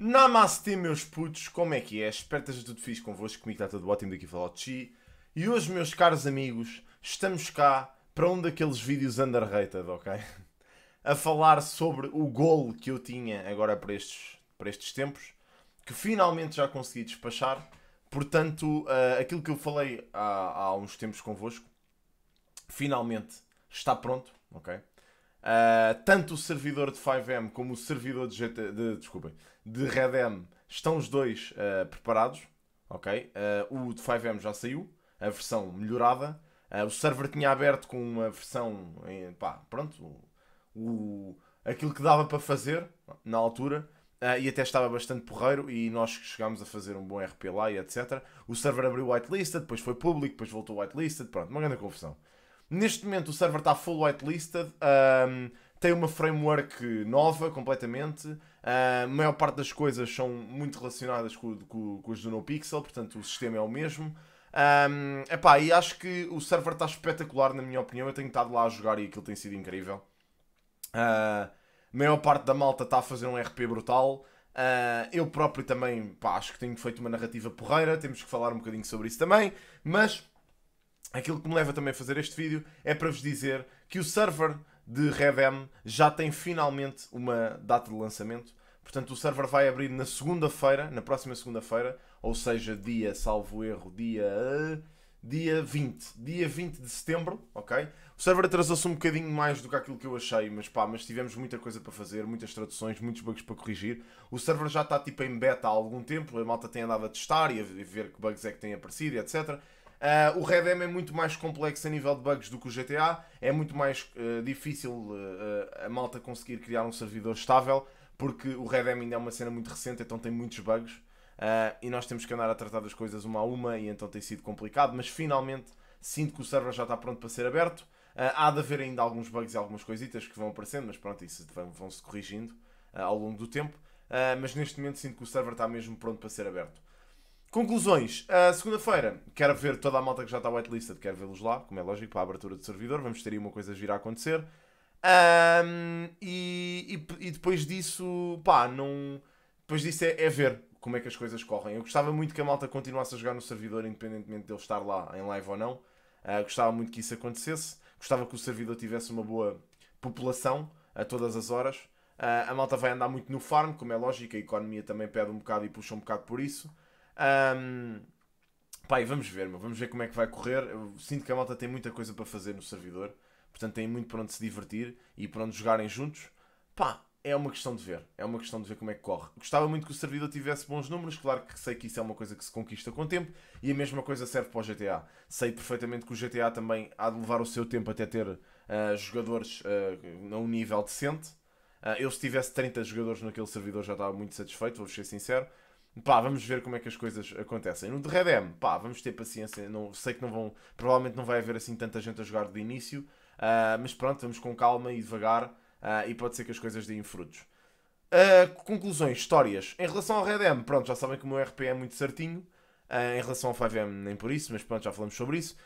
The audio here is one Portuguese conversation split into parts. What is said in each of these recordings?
Namastê, meus putos, como é que é? Espero que esteja tudo fixe convosco, comigo está tudo ótimo, daqui falar Chi. E hoje, meus caros amigos, estamos cá para um daqueles vídeos underrated, ok? A falar sobre o gol que eu tinha agora para estes, para estes tempos, que finalmente já consegui despachar. Portanto, uh, aquilo que eu falei há, há uns tempos convosco, finalmente está pronto, ok? Uh, tanto o servidor de 5M como o servidor de, GT, de, desculpem, de Redem estão os dois uh, preparados. Okay? Uh, o de 5M já saiu, a versão melhorada. o server tinha aberto com uma versão. Em, pá, pronto. O, o, aquilo que dava para fazer na altura. e até estava bastante porreiro e nós chegámos a fazer um bom RP lá e etc. O server abriu whitelisted, depois foi público, depois voltou whitelisted, pronto, uma grande confusão. Neste momento o server está full whitelisted, um, tem uma framework nova completamente. Uh, a maior parte das coisas são muito relacionadas com, com, com as do NoPixel, portanto o sistema é o mesmo. Um, epá, e acho que o server está espetacular, na minha opinião. Eu tenho estado lá a jogar e aquilo tem sido incrível. Uh, a maior parte da malta está a fazer um RP brutal. Uh, eu próprio também pá, acho que tenho feito uma narrativa porreira, temos que falar um bocadinho sobre isso também. Mas aquilo que me leva também a fazer este vídeo é para vos dizer que o server de RevM já tem finalmente uma data de lançamento. Portanto, o server vai abrir na segunda-feira, na próxima segunda-feira, ou seja, dia, salvo erro, dia. Eh, dia 20, dia 20 de setembro, ok? O server atrasou-se um bocadinho mais do que aquilo que eu achei, mas pá, mas tivemos muita coisa para fazer, muitas traduções, muitos bugs para corrigir. O server já está tipo em beta há algum tempo, a malta tem andado a testar e a ver que bugs é que têm aparecido, etc. Uh, o Redem é muito mais complexo a nível de bugs do que o GTA, é muito mais uh, difícil uh, a malta conseguir criar um servidor estável, porque o Redem ainda é uma cena muito recente, então tem muitos bugs, e nós temos que andar a tratar das coisas uma a uma, e então tem sido complicado, mas finalmente sinto que o server já está pronto para ser aberto. há de haver ainda alguns bugs e algumas coisitas que vão aparecendo, mas pronto, isso vão-se corrigindo ao longo do tempo. mas neste momento sinto que o server está mesmo pronto para ser aberto. Conclusões. Uh, Segunda-feira, quero ver toda a malta que já está whitelisted, quero vê-los lá, como é lógico, para a abertura do servidor. Vamos ter aí uma coisa gira a acontecer. Um, e, e, e, depois disso, pá, não. Depois disso é, é, ver como é que as coisas correm. Eu gostava muito que a malta continuasse a jogar no servidor, independentemente de ele estar lá em live ou não. Uh, gostava muito que isso acontecesse. Gostava que o servidor tivesse uma boa população a todas as horas. Uh, a malta vai andar muito no farm, como é lógico, a economia também pede um bocado e puxa um bocado por isso. Um, vamos ver, meu. vamos ver como é que vai correr. Eu sinto que a malta tem muita coisa para fazer no servidor, portanto tem muito para onde se divertir e para onde jogarem juntos. Pá, é uma questão de ver, é uma questão de ver como é que corre. Gostava muito que o servidor tivesse bons números, claro que sei que isso é uma coisa que se conquista com o tempo e a mesma coisa serve para o GTA. Sei perfeitamente que o GTA também há de levar o seu tempo até ter uh, jogadores uh, a um nível decente. Uh, eu, se tivesse 30 jogadores naquele servidor, já estava muito satisfeito, vou ser sincero pá, vamos ver como é que as coisas acontecem. No de Redem, pá, vamos ter paciência. Não, sei que não vão, provavelmente não vai haver assim tanta gente a jogar de início, uh, mas pronto, vamos com calma e devagar uh, e pode ser que as coisas deem frutos. Uh, conclusões, histórias. Em relação ao Redem, pronto, já sabem que o meu RP é muito certinho. em relação ao 5M, nem por isso, mas pronto, já falamos sobre isso.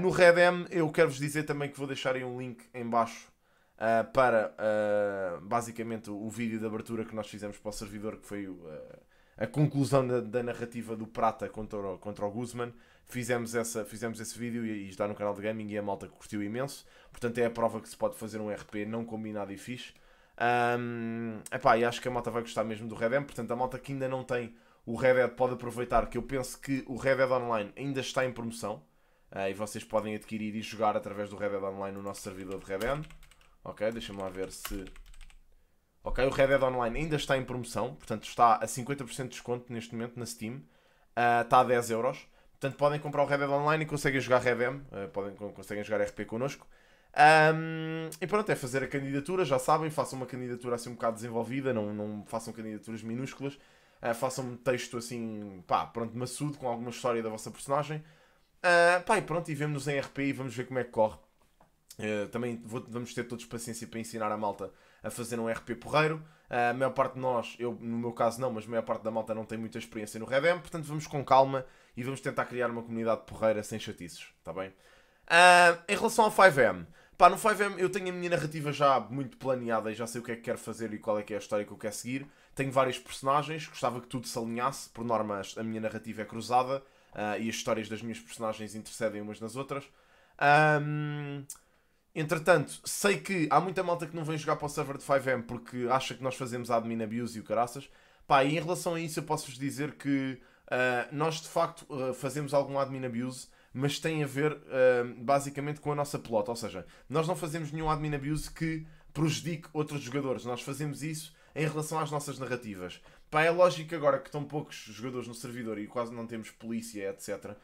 no Redem, eu quero-vos dizer também que vou deixar aí um link em baixo para basicamente o vídeo de abertura que nós fizemos para o servidor, que foi o a conclusão da, da, narrativa do Prata contra o, contra o Guzman. Fizemos, essa, fizemos esse vídeo e, e está no canal de gaming e a malta curtiu imenso. Portanto, é a prova que se pode fazer um RP não combinado e fixe. Um, epá, e acho que a malta vai gostar mesmo do Red Dead. Portanto, a malta que ainda não tem o Red Dead pode aproveitar, que eu penso que o Red Dead Online ainda está em promoção. Uh, e vocês podem adquirir e jogar através do Red Dead Online no nosso servidor de Red Dead. Ok, deixa-me lá ver se Ok? O Red Dead Online ainda está em promoção, portanto está a 50% de desconto neste momento na Steam. Uh, está a 10 euros. Portanto, podem comprar o Red Dead Online e conseguem jogar Redem, uh, ah, podem, conseguem jogar RP connosco. Um, e pronto, é fazer a candidatura, já sabem, façam uma candidatura assim um bocado desenvolvida, não, não façam candidaturas minúsculas, uh, façam um texto assim, pá, pronto, maçudo, com alguma história da vossa personagem. Uh, pá, e pronto, e vemos-nos em RP e vamos ver como é que corre. Eh, também vou, vamos ter todos paciência para ensinar a malta a fazer um RP porreiro. Uh, a maior parte de nós, eu no meu caso não, mas a maior parte da malta não tem muita experiência no Redem, portanto vamos com calma e vamos tentar criar uma comunidade porreira sem chatices, está bem? Uh, em relação ao 5M, pá, no 5M eu tenho a minha narrativa já muito planeada e já sei o que é que quero fazer e qual é que é a história que eu quero seguir. Tenho vários personagens, gostava que tudo se alinhasse, por norma a minha narrativa é cruzada e as histórias das minhas personagens intercedem umas nas outras. Um, Entretanto, sei que há muita malta que não vem jogar para o server de 5M porque acha que nós fazemos admin abuse e o caraças. Pá, e em relação a isso eu posso-vos dizer que uh, nós de facto uh, fazemos algum admin abuse, mas tem a ver uh, basicamente com a nossa plot. Ou seja, nós não fazemos nenhum admin abuse que prejudique outros jogadores. Nós fazemos isso em relação às nossas narrativas. Pá, é lógico agora que estão poucos jogadores no servidor e quase não temos polícia, etc.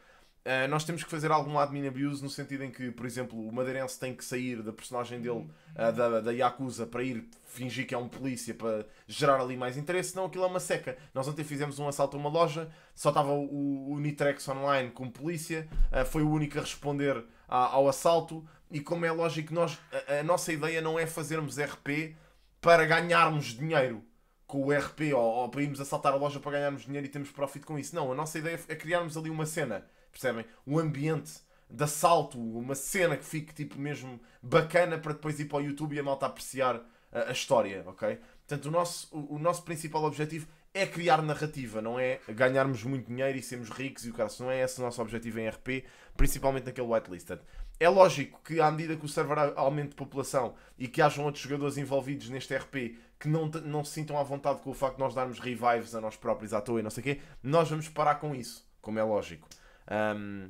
Uh, nós temos que fazer algum admin abuse no sentido em que, por exemplo, o Madeirense tem que sair da personagem dele, uh, da, da Yakuza, para ir fingir que é um polícia, para gerar ali mais interesse. Não, aquilo é uma seca. Nós ontem fizemos um assalto a uma loja, só estava o, o Nitrex online como polícia, uh, foi o único a responder a, ao assalto. E como é lógico, nós, a, a nossa ideia não é fazermos RP para ganharmos dinheiro com o RP ou, ou para irmos assaltar a loja para ganharmos dinheiro e termos profit com isso. Não, a nossa ideia é, é criarmos ali uma cena Percebem? o ambiente de assalto, uma cena que fique tipo mesmo bacana para depois ir para o YouTube e a malta apreciar a, ah, a história, ok? Portanto, o nosso, o, o, nosso principal objetivo é criar narrativa, não é ganharmos muito dinheiro e sermos ricos e o caso não é esse o nosso objetivo em RP, principalmente naquele whitelisted. É lógico que à medida que o server aumente de população e que hajam outros jogadores envolvidos neste RP que não, não se sintam à vontade com o facto de nós darmos revives a nós próprios à toa e não sei o quê, nós vamos parar com isso, como é lógico. Um,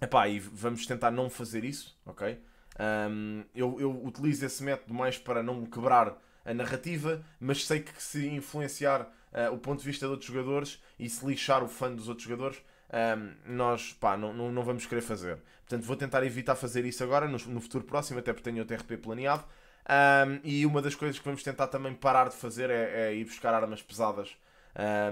epá, e vamos tentar não fazer isso, ok? Um, eu, eu utilizo esse método mais para não quebrar a narrativa, mas sei que se influenciar uh, o ponto de vista de outros jogadores e se lixar o fã dos outros jogadores, um, nós pá, não, não, não, vamos querer fazer. Portanto, vou tentar evitar fazer isso agora, no, no futuro próximo, até porque tenho outro RP planeado. Um, e uma das coisas que vamos tentar também parar de fazer é, é ir buscar armas pesadas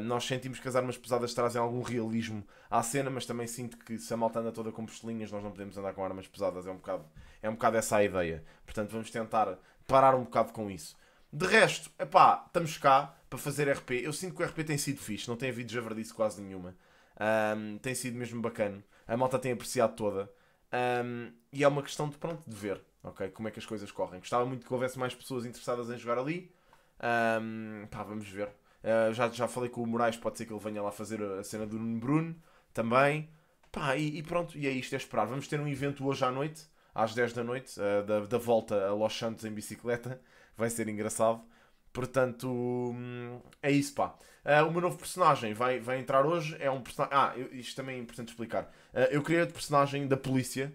nós sentimos que as armas pesadas trazem algum realismo à cena, mas também sinto que se a malta anda toda com postelinhas, nós não podemos andar com armas pesadas. É um bocado, é um bocado essa a ideia. Portanto, vamos tentar parar um bocado com isso. De resto, epá, estamos cá para fazer RP. Eu sinto que o RP tem sido fixe, não tem havido javardice quase nenhuma. Um, tem sido mesmo bacana. A malta tem apreciado toda. Um, e é uma questão de, pronto, de ver okay, como é que as coisas correm. Gostava muito que houvesse mais pessoas interessadas em jogar ali. Um, pá, vamos ver. Eh, já, já falei com o Moraes, pode ser que ele venha lá fazer a cena do Nuno Bruno também. Pá, e, e, pronto, e é isto, é esperar. Vamos ter um evento hoje à noite, às 10 da noite, uh, da, da volta a Los Santos em bicicleta. Vai ser engraçado. Portanto, hum, é isso, pá. Uh, o meu novo personagem vai, vai entrar hoje. É um personagem. Ah, eu, isto também é importante explicar. eu criei outro personagem da polícia.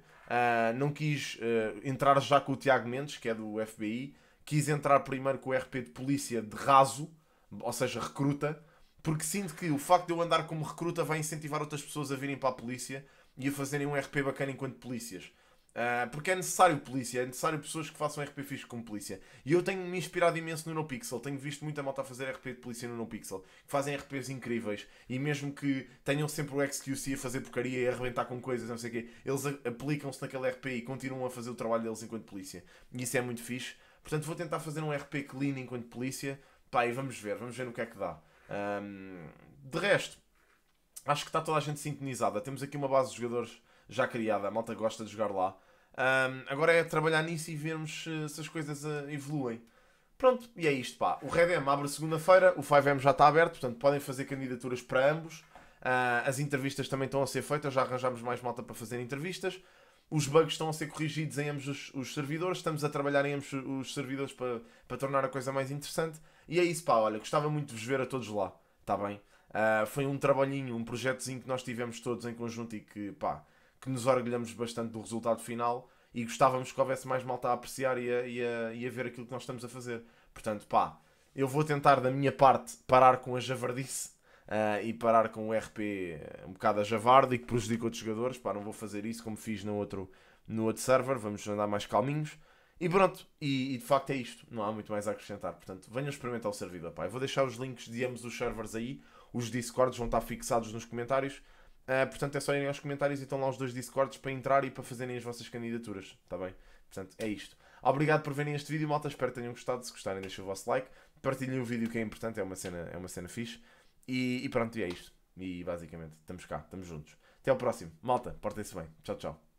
não quis entrar já com o Tiago Mendes, que é do FBI. Quis entrar primeiro com o RP de polícia de raso ou seja, recruta, porque sinto que o facto de eu andar como recruta vai incentivar outras pessoas a virem para a polícia e a fazerem um RP bacana enquanto polícias. Uh, porque é necessário polícia, é necessário pessoas que façam RP fixe como polícia. E eu tenho-me inspirado imenso no NoPixel, tenho visto muita malta a fazer RP de polícia no NoPixel, que fazem RPs incríveis, e mesmo que tenham sempre o XQC a fazer porcaria e a arrebentar com coisas, não sei o quê, eles aplicam-se naquele RP e continuam a fazer o trabalho deles enquanto polícia. E isso é muito fixe. Portanto, vou tentar fazer um RP clean enquanto polícia, Pá, e vamos ver, vamos ver no que é que dá. Um, de resto, acho que está toda a gente sintonizada. Temos aqui uma base de jogadores já criada, a malta gosta de jogar lá. Um, agora é trabalhar nisso e vermos se, as coisas ah, evoluem. Pronto, e é isto, pá. O Red M abre segunda-feira, o 5M já está aberto, portanto podem fazer candidaturas para ambos. Uh, as entrevistas também estão a ser feitas, já arranjamos mais malta para fazer entrevistas os bugs estão a ser corrigidos em ambos os, os, servidores, estamos a trabalhar em ambos os servidores para, para tornar a coisa mais interessante. E é isso, pá, olha, gostava muito de vos ver a todos lá, está bem? Uh, foi um trabalhinho, um projetozinho que nós tivemos todos em conjunto e que, pá, que nos orgulhamos bastante do resultado final e gostávamos que houvesse mais malta a apreciar e a, e a, e a ver aquilo que nós estamos a fazer. Portanto, pá, eu vou tentar da minha parte parar com a javardice uh, e parar com o RP eh, um bocado a javardo e que prejudica outros jogadores. Pá, não vou fazer isso como fiz no outro, no outro server, vamos andar mais calminhos. E pronto, e, e, de facto é isto, não há muito mais a acrescentar. Portanto, venham experimentar o servidor, pá. Eu vou deixar os links de ambos os servers aí, os Discords vão estar fixados nos comentários. Uh, portanto, é só irem aos comentários e estão lá os dois Discords para entrar e para fazerem as vossas candidaturas, está bem? Portanto, é isto. Obrigado por verem este vídeo, malta. Espero que tenham gostado. Se gostarem, deixem o vosso like. Partilhem o vídeo que é importante, é uma cena, é uma cena fixe. E, e pronto, e é isto. E basicamente, estamos cá, estamos juntos. Até ao próximo. Malta, portem-se bem. Tchau, tchau.